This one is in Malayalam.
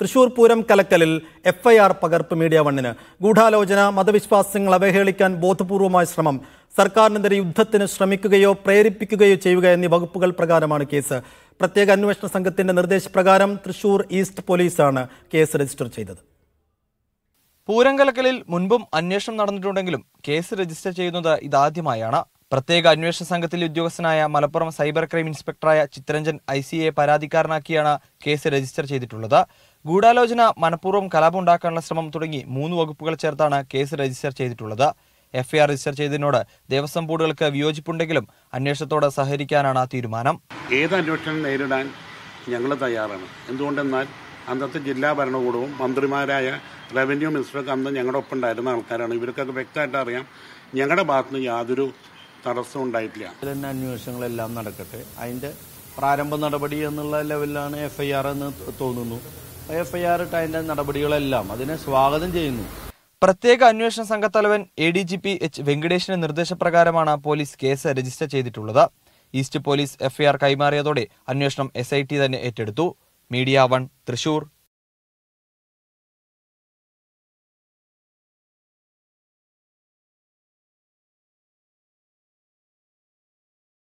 തൃശൂർ പൂരം കലക്കലിൽ എഫ് ഐ ആർ പകർപ്പ് മീഡിയ വണ്ണിന് ഗൂഢാലോചന മതവിശ്വാസങ്ങൾ അവഹേളിക്കാൻ ബോധപൂർവമായ ശ്രമം സർക്കാരിനെതിരെ യുദ്ധത്തിന് ശ്രമിക്കുകയോ പ്രേരിപ്പിക്കുകയോ ചെയ്യുക എന്നീ വകുപ്പുകൾ പ്രകാരമാണ് കേസ് പ്രത്യേക അന്വേഷണ സംഘത്തിന്റെ നിർദ്ദേശപ്രകാരം തൃശൂർ ഈസ്റ്റ് പോലീസാണ് കേസ് രജിസ്റ്റർ ചെയ്തത് പൂരം കലക്കലിൽ മുൻപും അന്വേഷണം നടന്നിട്ടുണ്ടെങ്കിലും കേസ് രജിസ്റ്റർ ചെയ്യുന്നത് ഇതാദ്യമായാണ് പ്രത്യേക അന്വേഷണ സംഘത്തിലെ ഉദ്യോഗസ്ഥനായ മലപ്പുറം സൈബർ ക്രൈം ഇൻസ്പെക്ടറായ ചിത്രരഞ്ജൻ ഐ എ പരാതിക്കാരനാക്കിയാണ് കേസ് രജിസ്റ്റർ ചെയ്തിട്ടുള്ളത് ഗൂഢാലോചന മനഃപൂർവ്വം ഉണ്ടാക്കാനുള്ള ശ്രമം തുടങ്ങി മൂന്ന് വകുപ്പുകൾ ചേർത്താണ് കേസ് രജിസ്റ്റർ ചെയ്തിട്ടുള്ളത് എഫ്ഐആർ രജിസ്റ്റർ ചെയ്തതിനോട് ദേവസ്വം ബോർഡുകൾക്ക് വിയോജിപ്പുണ്ടെങ്കിലും അന്വേഷണത്തോട് സഹകരിക്കാനാണ് തീരുമാനം ഏത് അന്വേഷണം നേരിടാൻ ഞങ്ങൾ തയ്യാറാണ് എന്തുകൊണ്ടെന്നാൽ അന്നത്തെ ജില്ലാ ഭരണകൂടവും മന്ത്രിമാരായ റവന്യൂ മിനിസ്റ്ററൊക്കെ അന്ന് ഞങ്ങളുടെ ഒപ്പം ഉണ്ടായിരുന്ന ആൾക്കാരാണ് ഇവർക്കൊക്കെ വ്യക്തമായിട്ട് അറിയാം ഞങ്ങളുടെ ഭാഗത്തുനിന്ന് യാതൊരു തടസ്സവും ഉണ്ടായിട്ടില്ല അതിൽ തന്നെ അന്വേഷണങ്ങളെല്ലാം നടക്കട്ടെ അതിൻ്റെ പ്രാരംഭ നടപടി എന്നുള്ള ലെവലിലാണ് എഫ്ഐആർ എന്ന് തോന്നുന്നു എഫ്ഐആർ ഇട്ട നടപടികളെല്ലാം അതിനെ സ്വാഗതം ചെയ്യുന്നു പ്രത്യേക അന്വേഷണ സംഘത്തലവൻ A D G P H വെങ്കടേഷിന്റെ നിർദ്ദേശപ്രകാരമാണ് പോലീസ് കേസ് രജിസ്റ്റർ ചെയ്തിട്ടുള്ളത് ഈസ്റ്റ് പോലീസ് എഫ്ഐആർ കൈമാറിയതോടെ അന്വേഷണം എസ് ഐ ടി തന്നെ ഏറ്റെടുത്തു മീഡിയ വൺ തൃശൂർ